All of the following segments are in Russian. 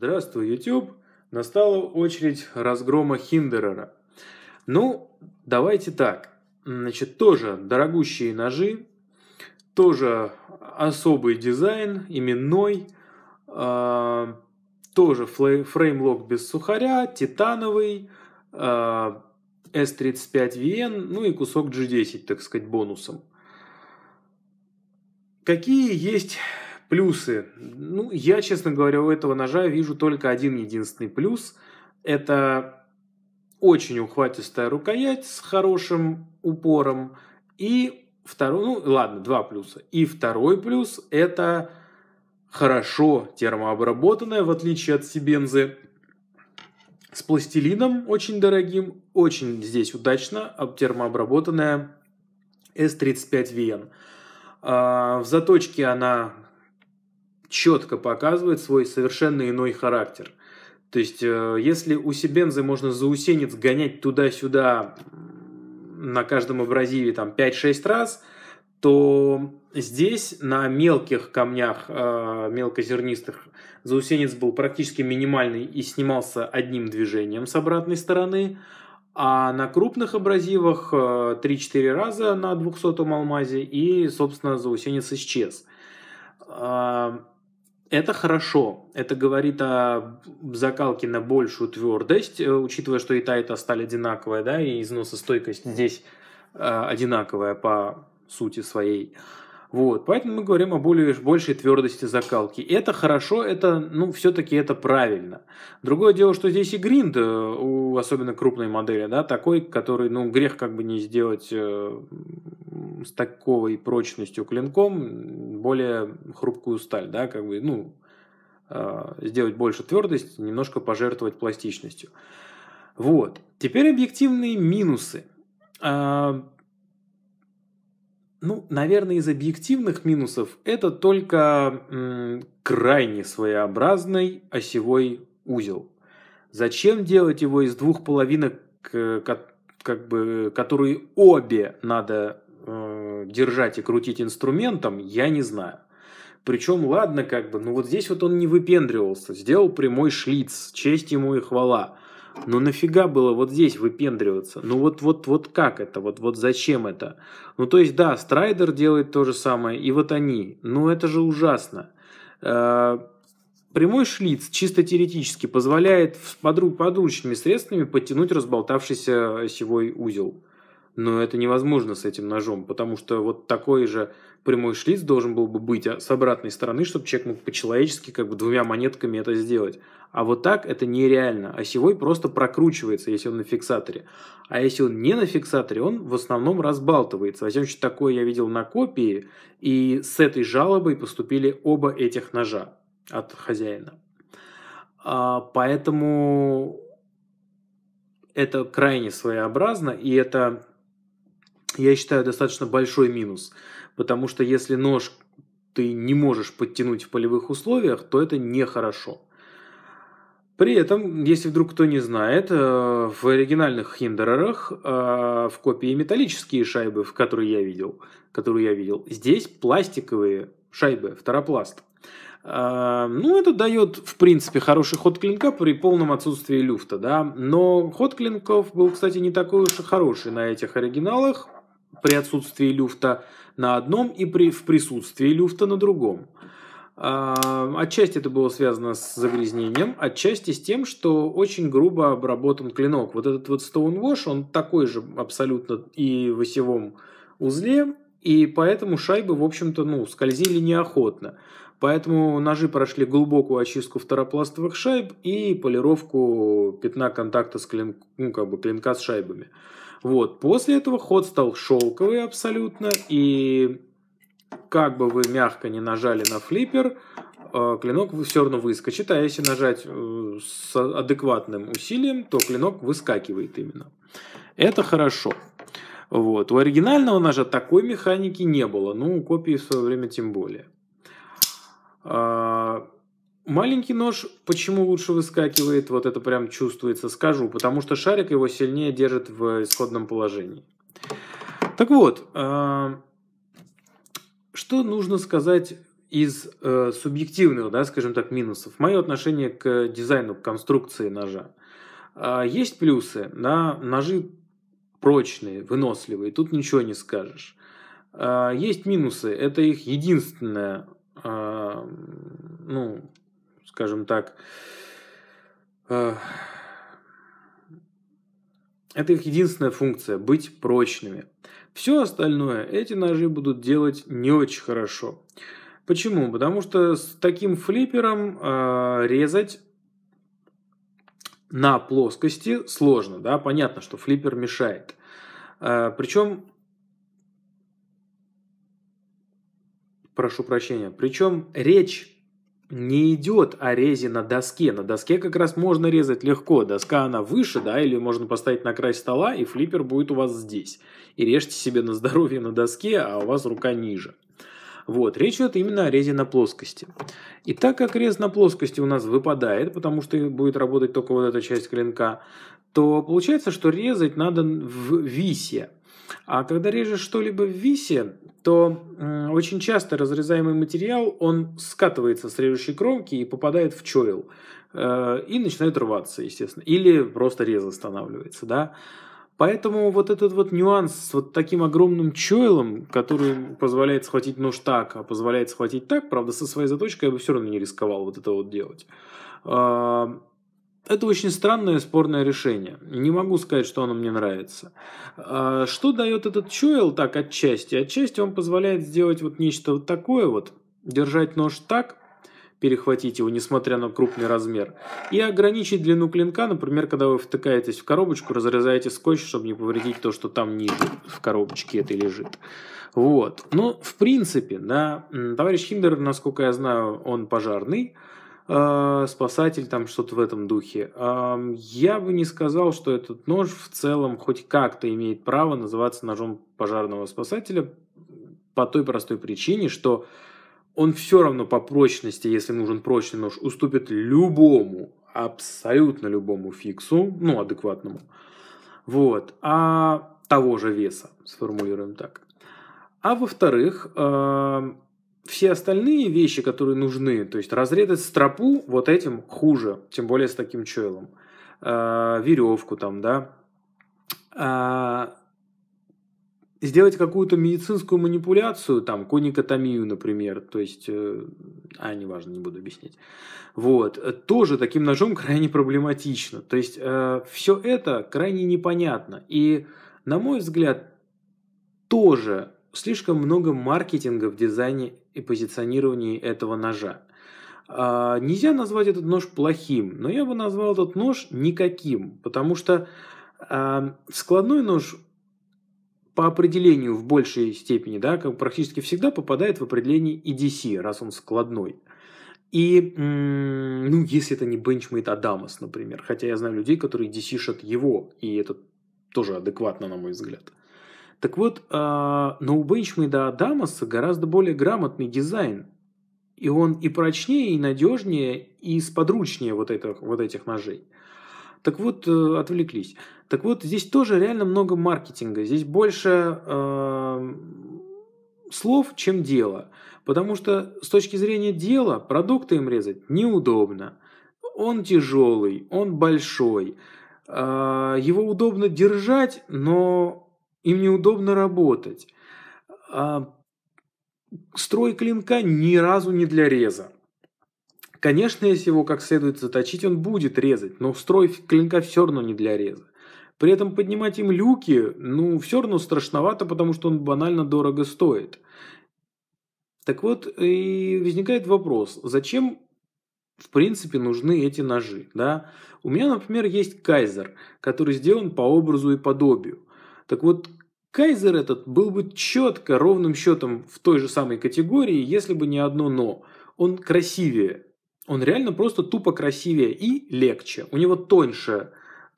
Здравствуй, YouTube. Настала очередь разгрома Хиндерера. Ну, давайте так. Значит, тоже дорогущие ножи, тоже особый дизайн, именной, э, тоже фреймлок без сухаря, титановый, а, э, S35VN, ну и кусок G10, так сказать, бонусом. Какие есть Плюсы. Ну, я, честно говоря, у этого ножа вижу только один единственный плюс. Это очень ухватистая рукоять с хорошим упором. И второй, ну ладно, два плюса. И второй плюс – это хорошо термообработанная, в отличие от Сибензы, с пластилином очень дорогим, очень здесь удачно термообработанная S35VN. А, в заточке она четко показывает свой совершенно иной характер. То есть, э, если у Сибензы можно заусенец гонять туда-сюда на каждом абразиве там 5-6 раз, то здесь на мелких камнях, э, мелкозернистых, заусенец был практически минимальный и снимался одним движением с обратной стороны, а на крупных абразивах э, 3-4 раза на 200-м алмазе и, собственно, заусенец исчез. Э, это хорошо. Это говорит о закалке на большую твердость, э, учитывая, что и та, и та сталь одинаковая, да, и износостойкость здесь э, одинаковая по сути своей. Вот, поэтому мы говорим о более, большей твердости закалки. Это хорошо, это, ну, все-таки это правильно. Другое дело, что здесь и гринд, э, у особенно крупной модели, да, такой, который, ну, грех как бы не сделать э, с такой прочностью клинком более хрупкую сталь, да, как бы, ну, э, сделать больше твердость, немножко пожертвовать пластичностью. Вот. Теперь объективные минусы. А, ну, наверное, из объективных минусов это только м, крайне своеобразный осевой узел. Зачем делать его из двух половинок, э, как, как бы, которые обе надо э, держать и крутить инструментом, я не знаю. Причем, ладно, как бы, ну вот здесь вот он не выпендривался, сделал прямой шлиц, честь ему и хвала. Ну нафига было вот здесь выпендриваться? Ну вот, вот, вот как это? Вот, вот зачем это? Ну то есть да, Страйдер делает то же самое, и вот они. Ну это же ужасно. Э, прямой шлиц чисто теоретически позволяет с подручными средствами подтянуть разболтавшийся осевой узел. Но это невозможно с этим ножом, потому что вот такой же прямой шлиц должен был бы быть а с обратной стороны, чтобы человек мог по-человечески как бы двумя монетками это сделать. А вот так это нереально. Осевой а просто прокручивается, если он на фиксаторе. А если он не на фиксаторе, он в основном разбалтывается. Во всяком случае, такое я видел на копии, и с этой жалобой поступили оба этих ножа от хозяина. А, поэтому это крайне своеобразно, и это, я считаю, достаточно большой минус – потому что если нож ты не можешь подтянуть в полевых условиях, то это нехорошо. При этом, если вдруг кто не знает, э, в оригинальных хиндерерах э, в копии металлические шайбы, в которые я видел, которые я видел, здесь пластиковые шайбы, второпласт. Э, ну, это дает, в принципе, хороший ход клинка при полном отсутствии люфта, да. Но ход клинков был, кстати, не такой уж и хороший на этих оригиналах при отсутствии люфта на одном и при, в присутствии люфта на другом. А, отчасти это было связано с загрязнением, отчасти с тем, что очень грубо обработан клинок. Вот этот вот Stonewash, он такой же абсолютно и в осевом узле, и поэтому шайбы, в общем-то, ну, скользили неохотно. Поэтому ножи прошли глубокую очистку второпластовых шайб и полировку пятна контакта с клин... ну, как бы клинка с шайбами. Вот. После этого ход стал шелковый абсолютно, и как бы вы мягко не нажали на флиппер, э, клинок все равно выскочит, а если нажать э, с адекватным усилием, то клинок выскакивает именно. Это хорошо. Вот. У оригинального ножа такой механики не было, ну, у копии в свое время тем более. А, Маленький нож почему лучше выскакивает, вот это прям чувствуется, скажу, потому что шарик его сильнее держит в исходном положении. Так вот, а, что нужно сказать из э, субъективного да, скажем так, минусов? Мое отношение к дизайну, к конструкции ножа. А, есть плюсы, да, ножи прочные, выносливые, тут ничего не скажешь. А, есть минусы, это их единственная ну, скажем так, э, это их единственная функция – быть прочными. Все остальное эти ножи будут делать не очень хорошо. Почему? Потому что с таким флипером э, резать на плоскости сложно. Да? Понятно, что флипер мешает. Э, причем, прошу прощения, причем речь не идет о а резе на доске. На доске как раз можно резать легко. Доска она выше, да, или можно поставить на край стола, и флиппер будет у вас здесь. И режьте себе на здоровье на доске, а у вас рука ниже. Вот, речь идет именно о резе на плоскости. И так как рез на плоскости у нас выпадает, потому что будет работать только вот эта часть клинка, то получается, что резать надо в висе. А когда режешь что-либо в висе, то э, очень часто разрезаемый материал, он скатывается с режущей кромки и попадает в чойл. Э, и начинает рваться, естественно. Или просто рез останавливается, да. Поэтому вот этот вот нюанс с вот таким огромным чойлом, который позволяет схватить нож так, а позволяет схватить так, правда, со своей заточкой я бы все равно не рисковал вот это вот делать. А, это очень странное спорное решение. Не могу сказать, что оно мне нравится. А что дает этот чуэл так отчасти? Отчасти он позволяет сделать вот нечто вот такое вот, держать нож так, перехватить его, несмотря на крупный размер, и ограничить длину клинка, например, когда вы втыкаетесь в коробочку, разрезаете скотч, чтобы не повредить то, что там ниже в коробочке это лежит. Вот. Но, ну, в принципе, да, товарищ Хиндер, насколько я знаю, он пожарный, Э, спасатель, там что-то в этом духе. Я бы не сказал, что этот нож в целом хоть как-то имеет право называться ножом пожарного спасателя по той простой причине, что он все равно по прочности, если нужен прочный нож, уступит любому, абсолютно любому фиксу, ну, адекватному. Вот. А того же веса, сформулируем так. А во-вторых, все остальные вещи, которые нужны, то есть разрезать стропу вот этим хуже, тем более с таким чойлом. Э, веревку там, да. Э, сделать какую-то медицинскую манипуляцию, там, коникотомию, например, то есть, э, а, неважно, не буду объяснять. Вот, э, тоже таким ножом крайне проблематично. То есть, э, все это крайне непонятно. И, на мой взгляд, тоже слишком много маркетинга в дизайне и позиционировании этого ножа. А, нельзя назвать этот нож плохим, но я бы назвал этот нож никаким, потому что а, складной нож по определению в большей степени, да, как практически всегда попадает в определение EDC, раз он складной. И, ну, если это не бенчмейт Адамас, например, хотя я знаю людей, которые dc его, и это тоже адекватно, на мой взгляд. Так вот, а, на у бенчмейда Адамаса гораздо более грамотный дизайн. И он и прочнее, и надежнее, и сподручнее вот, этих вот этих ножей. Так вот, э, отвлеклись. Так вот, здесь тоже реально много маркетинга. Здесь больше э, слов, чем дела. Потому что с точки зрения дела продукты им резать неудобно. Он тяжелый, он большой. Э, его удобно держать, но им неудобно работать. А строй клинка ни разу не для реза. Конечно, если его как следует заточить, он будет резать, но строй клинка все равно не для реза. При этом поднимать им люки, ну, все равно страшновато, потому что он банально дорого стоит. Так вот, и возникает вопрос, зачем, в принципе, нужны эти ножи, да? У меня, например, есть кайзер, который сделан по образу и подобию. Так вот, Кайзер этот был бы четко, ровным счетом в той же самой категории, если бы не одно «но». Он красивее. Он реально просто тупо красивее и легче. У него тоньше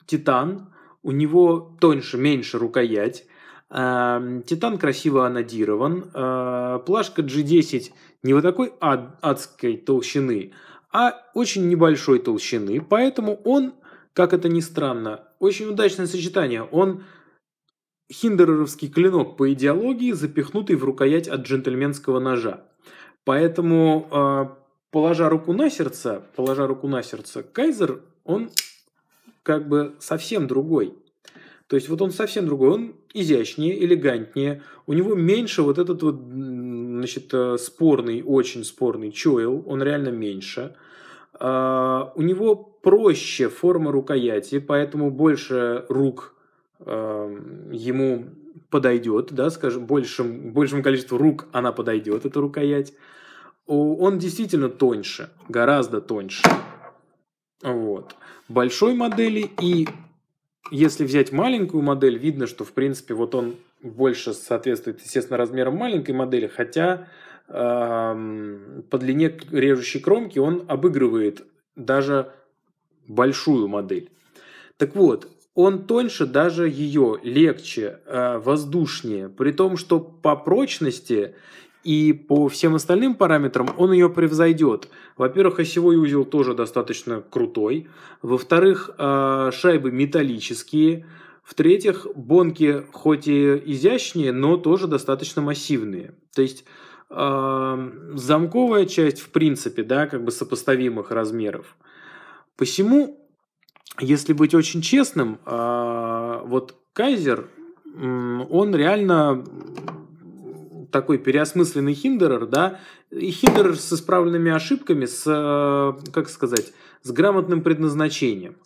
титан, у него тоньше, меньше рукоять. А, титан красиво анодирован. А, плашка G10 не вот такой ад, адской толщины, а очень небольшой толщины. Поэтому он, как это ни странно, очень удачное сочетание. Он хиндереровский клинок по идеологии, запихнутый в рукоять от джентльменского ножа. Поэтому, а, положа руку на сердце, положа руку на сердце, Кайзер, он как бы совсем другой. То есть вот он совсем другой, он изящнее, элегантнее, у него меньше вот этот вот, значит, э, спорный, очень спорный чойл, он реально меньше. А, у него проще форма рукояти, поэтому больше рук Эм, ему подойдет, да, скажем, большим, большему количеству рук она подойдет, эта рукоять, он действительно тоньше, гораздо тоньше. Вот. Большой модели и если взять маленькую модель, видно, что, в принципе, вот он больше соответствует, естественно, размерам маленькой модели, хотя эм, по длине режущей кромки он обыгрывает даже большую модель. Так вот, он тоньше даже ее, легче, э, воздушнее, при том, что по прочности и по всем остальным параметрам он ее превзойдет. Во-первых, осевой узел тоже достаточно крутой. Во-вторых, э, шайбы металлические. В-третьих, бонки хоть и изящнее, но тоже достаточно массивные. То есть э, замковая часть, в принципе, да, как бы сопоставимых размеров. Посему если быть очень честным, а, вот Кайзер, он реально такой переосмысленный хиндерер, да, и хиндерер с исправленными ошибками, с, а, как сказать, с грамотным предназначением.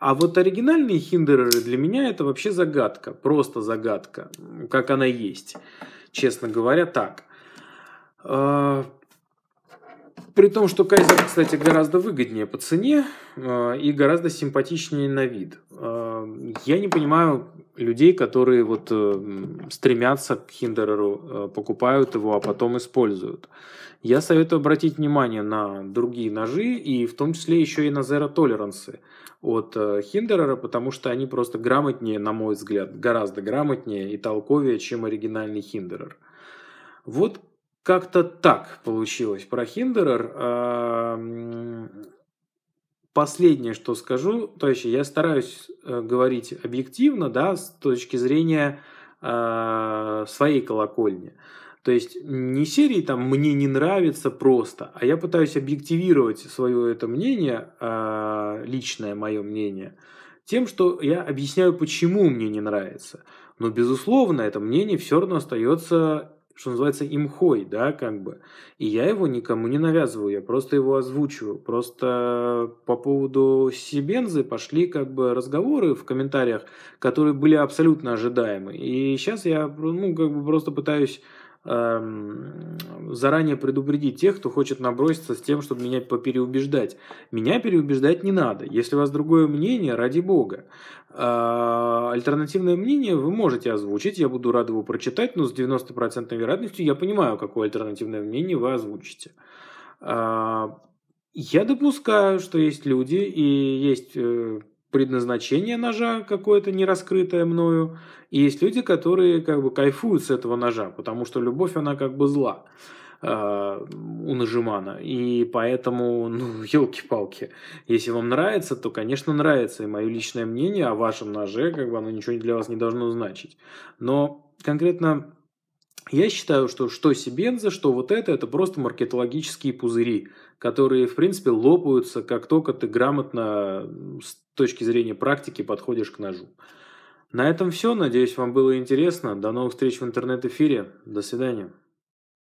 А вот оригинальные хиндереры для меня это вообще загадка, просто загадка, как она есть, честно говоря, так. А, при том, что Кайзер, кстати, гораздо выгоднее по цене э, и гораздо симпатичнее на вид. Э, я не понимаю людей, которые вот э, стремятся к Хиндереру, покупают его, а потом используют. Я советую обратить внимание на другие ножи и в том числе еще и на Zero Tolerance от Хиндерера, потому что они просто грамотнее, на мой взгляд, гораздо грамотнее и толковее, чем оригинальный Хиндерер. Вот как-то так получилось про Хиндерер. Последнее, что скажу, то есть я стараюсь э, говорить объективно, да, с точки зрения а, своей колокольни. То есть не серии там «мне не нравится просто», а я пытаюсь объективировать свое это мнение, а, личное мое мнение, тем, что я объясняю, почему мне не нравится. Но, безусловно, это мнение все равно остается что называется, имхой, да, как бы. И я его никому не навязываю, я просто его озвучиваю. Просто по поводу Сибензы пошли как бы разговоры в комментариях, которые были абсолютно ожидаемы. И сейчас я, ну, как бы просто пытаюсь Эм, заранее предупредить тех, кто хочет наброситься с тем, чтобы меня попереубеждать. Меня переубеждать не надо. Если у вас другое мнение, ради бога. А, альтернативное мнение вы можете озвучить, я буду рад его прочитать, но с 90% вероятностью я понимаю, какое альтернативное мнение вы озвучите. А, я допускаю, что есть люди и есть э, предназначение ножа какое-то не раскрытое мною, и есть люди, которые как бы кайфуют с этого ножа, потому что любовь, она как бы зла э, у нажимана. И поэтому, ну, елки-палки, если вам нравится, то, конечно, нравится. И мое личное мнение о вашем ноже, как бы оно ничего для вас не должно значить. Но конкретно я считаю, что что Сибенза, что вот это, это просто маркетологические пузыри, которые, в принципе, лопаются, как только ты грамотно с точки зрения практики подходишь к ножу. На этом все. Надеюсь, вам было интересно. До новых встреч в интернет-эфире. До свидания.